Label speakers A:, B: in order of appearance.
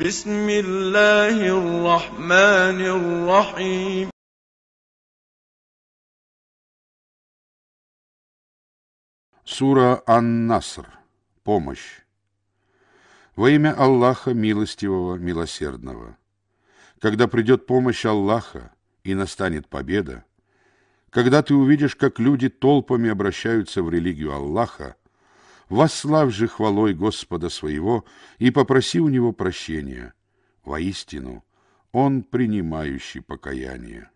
A: بسم الله الرحمن الرحيم
B: Сура Ан-Наср. Помощь. Во имя Аллаха Милостивого, Милосердного. Когда придет помощь Аллаха и настанет победа, когда ты увидишь, как люди толпами обращаются в религию Аллаха, вослав же хвалой Господа своего и попроси у него прощения. Воистину, он принимающий покаяние.